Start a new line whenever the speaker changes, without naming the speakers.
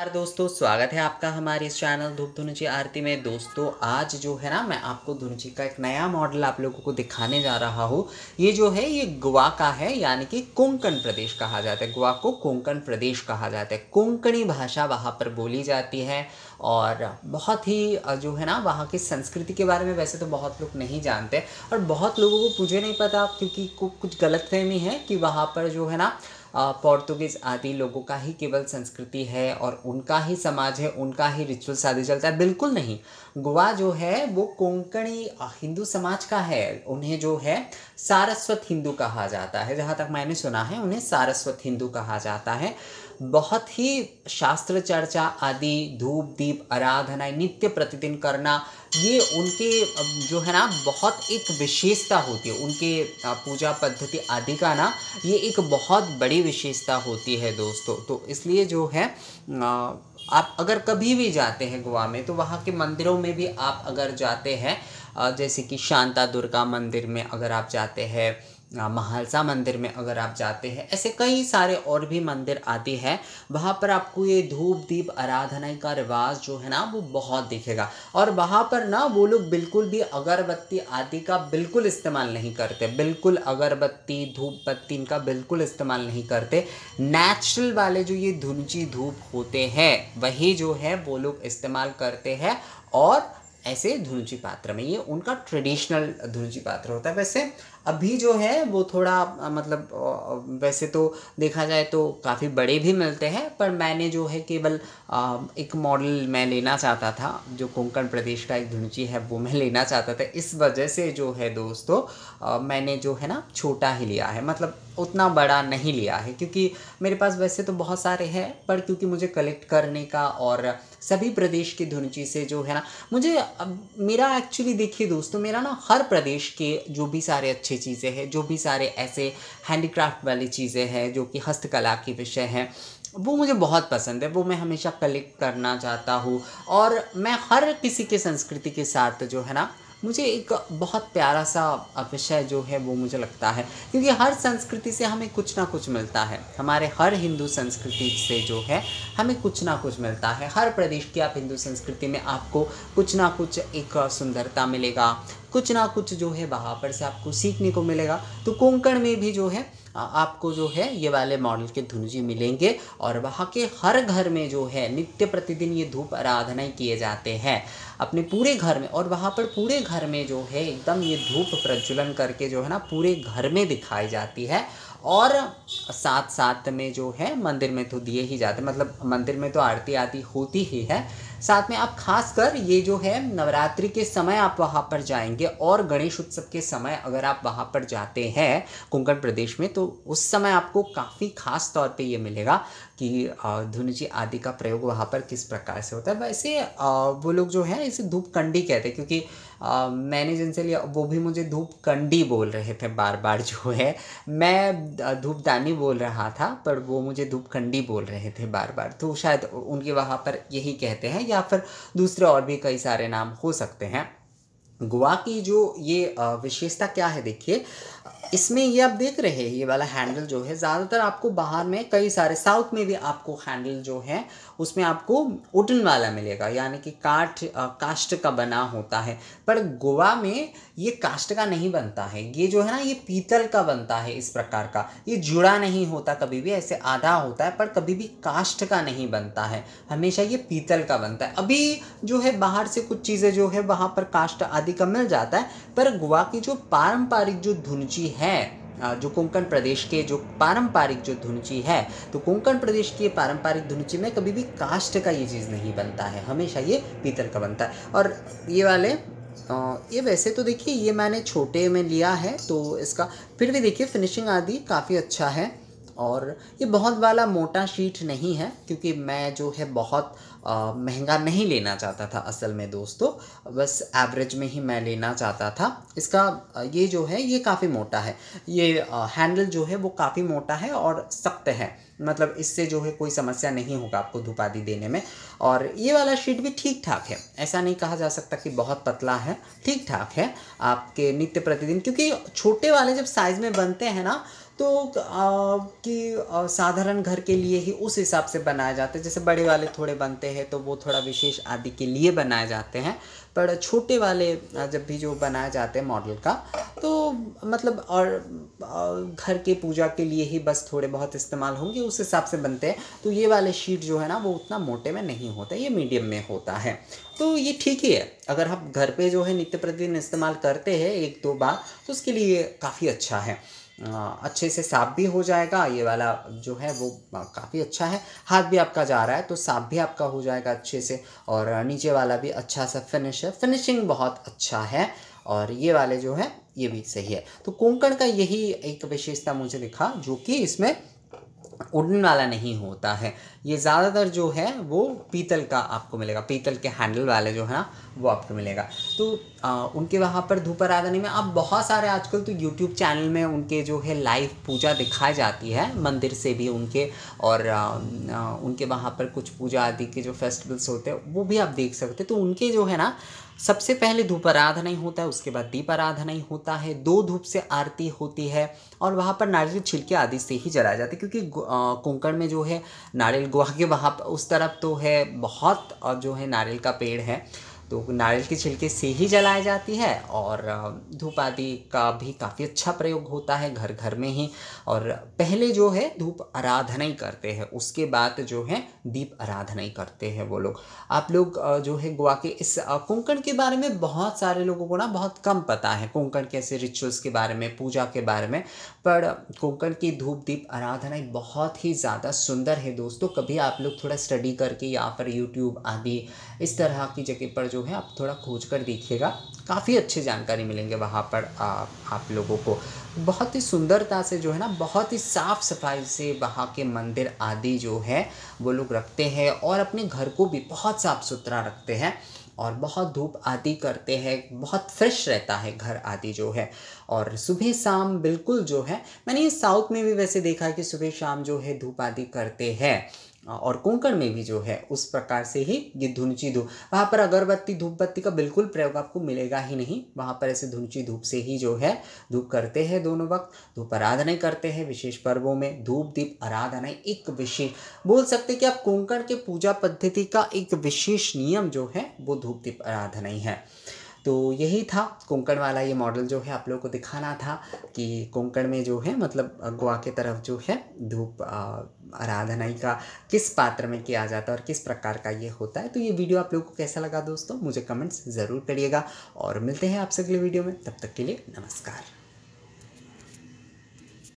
नमस्कार दोस्तों स्वागत है आपका हमारे इस चैनल धूप धुनुची आरती में दोस्तों आज जो है ना मैं आपको धुनुची का एक नया मॉडल आप लोगों को दिखाने जा रहा हूँ ये जो है ये गोवा का है यानी कि कोंकण प्रदेश कहा जाता है गोवा को कोंकण प्रदेश कहा जाता है कोंकणी भाषा वहाँ पर बोली जाती है और बहुत ही जो है ना वहाँ की संस्कृति के बारे में वैसे तो बहुत लोग नहीं जानते और बहुत लोगों को मुझे नहीं पता क्योंकि कुछ गलत है कि वहाँ पर जो है ना पोर्तुगीज़ आदि लोगों का ही केवल संस्कृति है और उनका ही समाज है उनका ही रिचुअल्स आदि चलता है बिल्कुल नहीं गोवा जो है वो कोंकणी हिंदू समाज का है उन्हें जो है सारस्वत हिंदू कहा जाता है जहाँ तक मैंने सुना है उन्हें सारस्वत हिंदू कहा जाता है बहुत ही शास्त्र चर्चा आदि धूप दीप आराधना नित्य प्रतिदिन करना ये उनके जो है ना बहुत एक विशेषता होती है उनके पूजा पद्धति आदि का ना ये एक बहुत बड़ी विशेषता होती है दोस्तों तो इसलिए जो है आप अगर कभी भी जाते हैं गोवा में तो वहाँ के मंदिरों में भी आप अगर जाते हैं जैसे कि शांता दुर्गा मंदिर में अगर आप जाते हैं महालसा मंदिर में अगर आप जाते हैं ऐसे कई सारे और भी मंदिर आते हैं वहाँ पर आपको ये धूप दीप आराधना का रिवाज जो है ना वो बहुत दिखेगा और वहाँ पर ना वो लोग बिल्कुल भी अगरबत्ती आदि का बिल्कुल इस्तेमाल नहीं करते बिल्कुल अगरबत्ती धूप बत्ती इनका बिल्कुल इस्तेमाल नहीं करते नेचुरल वाले जो ये धुनची धूप होते हैं वही जो है वो लोग इस्तेमाल करते हैं और ऐसे धुनची पात्र में ये उनका ट्रेडिशनल धुनची पात्र होता है वैसे अभी जो है वो थोड़ा मतलब वैसे तो देखा जाए तो काफ़ी बड़े भी मिलते हैं पर मैंने जो है केवल एक मॉडल मैं लेना चाहता था जो कोंकण प्रदेश का एक धुनची है वो मैं लेना चाहता था इस वजह से जो है दोस्तों मैंने जो है ना छोटा ही लिया है मतलब उतना बड़ा नहीं लिया है क्योंकि मेरे पास वैसे तो बहुत सारे हैं पर क्योंकि मुझे कलेक्ट करने का और सभी प्रदेश की धुनची से जो है ना मुझे मेरा एक्चुअली देखिए दोस्तों मेरा ना हर प्रदेश के जो भी सारे अच्छे अच्छी चीज़ें हैं जो भी सारे ऐसे हैंडीक्राफ्ट वाली चीज़ें हैं जो कि हस्तकला के विषय हैं वो मुझे बहुत पसंद है वो मैं हमेशा कलेक्ट करना चाहता हूँ और मैं हर किसी के संस्कृति के साथ जो है ना मुझे एक बहुत प्यारा सा विषय जो है वो मुझे लगता है क्योंकि हर संस्कृति से हमें कुछ ना कुछ मिलता है हमारे हर हिंदू संस्कृति से जो है हमें कुछ ना कुछ मिलता है हर प्रदेश की आप हिंदू संस्कृति में आपको कुछ ना कुछ एक सुंदरता मिलेगा कुछ ना कुछ जो है वहाँ पर से आपको सीखने को मिलेगा तो कोंकण में भी जो है आपको जो है ये वाले मॉडल के धुनजी मिलेंगे और वहाँ के हर घर में जो है नित्य प्रतिदिन ये धूप आराधना किए जाते हैं अपने पूरे घर में और वहाँ पर पूरे घर में जो है एकदम ये धूप प्रज्वलन करके जो है ना पूरे घर में दिखाई जाती है और साथ साथ में जो है मंदिर में तो दिए ही जाते मतलब मंदिर में तो आरती आदि होती ही है साथ में आप खासकर ये जो है नवरात्रि के समय आप वहाँ पर जाएंगे और गणेश उत्सव के समय अगर आप वहाँ पर जाते हैं कुंकण प्रदेश में तो उस समय आपको काफ़ी खास तौर पे ये मिलेगा कि धुनजी आदि का प्रयोग वहाँ पर किस प्रकार से होता है वैसे वो लोग जो है इसे धूप कंडी कहते हैं क्योंकि मैंने जिनसे लिया वो भी मुझे धूप कंडी बोल रहे थे बार बार जो है मैं धूपदानी बोल रहा था पर वो मुझे धूप कंडी बोल रहे थे बार बार तो शायद उनके वहाँ पर यही कहते हैं या फिर दूसरे और भी कई सारे नाम हो सकते हैं गोवा की जो ये विशेषता क्या है देखिए इसमें ये आप देख रहे हैं ये वाला हैंडल जो है ज़्यादातर आपको बाहर में कई सारे साउथ में भी आपको हैंडल जो है उसमें आपको उटन वाला मिलेगा यानी कि काठ कास्ट का बना होता है पर गोवा में ये कास्ट का नहीं बनता है ये जो है ना ये पीतल का बनता है इस प्रकार का ये जुड़ा नहीं होता कभी भी ऐसे आधा होता है पर कभी भी कास्ट का नहीं बनता है हमेशा ये पीतल का बनता है अभी जो है बाहर से कुछ चीज़ें जो है वहाँ पर कास्ट आदि का मिल जाता है पर गोवा की जो पारंपरिक जो धुनची है है जो कोंकण प्रदेश के जो पारंपरिक जो धुनची है तो कोंकण प्रदेश की पारंपरिक धुनची में कभी भी कास्ट का ये चीज़ नहीं बनता है हमेशा ये पीतल का बनता है और ये वाले ये वैसे तो देखिए ये मैंने छोटे में लिया है तो इसका फिर भी देखिए फिनिशिंग आदि काफ़ी अच्छा है और ये बहुत वाला मोटा शीट नहीं है क्योंकि मैं जो है बहुत महंगा नहीं लेना चाहता था असल में दोस्तों बस एवरेज में ही मैं लेना चाहता था इसका ये जो है ये काफ़ी मोटा है ये हैंडल जो है वो काफ़ी मोटा है और सख्त है मतलब इससे जो है कोई समस्या नहीं होगा आपको धुपादी देने में और ये वाला शीट भी ठीक ठाक है ऐसा नहीं कहा जा सकता कि बहुत पतला है ठीक ठाक है आपके नित्य प्रतिदिन क्योंकि छोटे वाले जब साइज़ में बनते हैं ना तो कि साधारण घर के लिए ही उस हिसाब से बनाए जाते हैं जैसे बड़े वाले थोड़े बनते हैं तो वो थोड़ा विशेष आदि के लिए बनाए जाते हैं पर छोटे वाले जब भी जो बनाए जाते हैं मॉडल का तो मतलब और घर के पूजा के लिए ही बस थोड़े बहुत इस्तेमाल होंगे उस हिसाब से बनते हैं तो ये वाले शीट जो है ना वो उतना मोटे में नहीं होता ये मीडियम में होता है तो ये ठीक ही है अगर हम घर पे जो है नित्य प्रतिदिन इस्तेमाल करते हैं एक दो बार तो उसके लिए काफ़ी अच्छा है हाँ, अच्छे से साफ भी हो जाएगा ये वाला जो है वो काफ़ी अच्छा है हाथ भी आपका जा रहा है तो साफ भी आपका हो जाएगा अच्छे से और नीचे वाला भी अच्छा सा फिनिश है फिनिशिंग बहुत अच्छा है और ये वाले जो है ये भी सही है तो कोंकण का यही एक विशेषता मुझे दिखा जो कि इसमें उड़न वाला नहीं होता है ये ज़्यादातर जो है वो पीतल का आपको मिलेगा पीतल के हैंडल वाले जो है ना वो आपको मिलेगा तो आ, उनके वहाँ पर धूप आराधनी में आप बहुत सारे आजकल तो यूट्यूब चैनल में उनके जो है लाइव पूजा दिखाई जाती है मंदिर से भी उनके और आ, आ, उनके वहाँ पर कुछ पूजा आदि के जो फेस्टिवल्स होते हैं वो भी आप देख सकते तो उनके जो है ना सबसे पहले धूप आराधना ही होता है उसके बाद दीप आराधना ही होता है दो धूप से आरती होती है और वहाँ पर नारियल छिलके आदि से ही जलाया जाता है क्योंकि कोंकण में जो है नारियल गुहा के वहाँ उस तरफ तो है बहुत जो है नारियल का पेड़ है तो नारियल के छिलके से ही जलाई जाती है और धूप आदि का भी काफ़ी अच्छा प्रयोग होता है घर घर में ही और पहले जो है धूप आराधना ही करते हैं उसके बाद जो है दीप आराधना ही करते हैं वो लोग आप लोग जो है गोवा के इस कोंकण के बारे में बहुत सारे लोगों को ना बहुत कम पता है कोंकण के ऐसे रिचुअल्स के बारे में पूजा के बारे में पर कोंकण की धूप दीप आराधना बहुत ही ज़्यादा सुंदर है दोस्तों कभी आप लोग थोड़ा स्टडी करके या फिर यूट्यूब आदि इस तरह की जगह पर जो जो है आप थोड़ा खोज कर देखिएगा काफ़ी अच्छी जानकारी मिलेंगे वहाँ पर आ, आप लोगों को बहुत ही सुंदरता से जो है ना बहुत ही साफ़ सफाई से वहाँ के मंदिर आदि जो है वो लोग रखते हैं और अपने घर को भी बहुत साफ़ सुथरा रखते हैं और बहुत धूप आदि करते हैं बहुत फ्रेश रहता है घर आदि जो है और सुबह शाम बिल्कुल जो है मैंने ये साउथ में भी वैसे देखा है कि सुबह शाम जो है धूप आदि करते हैं हाँ, और कोंकण में भी जो है उस प्रकार से ही ये धुनची धूप वहाँ पर अगरबत्ती धूप बत्ती का बिल्कुल प्रयोग आपको मिलेगा ही नहीं वहाँ पर ऐसे धुनची धूप से ही जो है धूप करते हैं दोनों वक्त धूप आराधना करते हैं विशेष पर्वों में धूप दीप आराधना एक विशेष बोल सकते कि आप कोंकण के पूजा पद्धति का एक विशेष नियम जो है वो धूप दीप आराधना है तो यही था कोंकण वाला ये मॉडल जो है आप लोगों को दिखाना था कि कोंकण में जो है मतलब गोवा के तरफ जो है धूप आराधनाई का किस पात्र में किया जाता है और किस प्रकार का ये होता है तो ये वीडियो आप लोगों को कैसा लगा दोस्तों मुझे कमेंट्स ज़रूर करिएगा और मिलते हैं आपसे अगले वीडियो में तब तक के लिए नमस्कार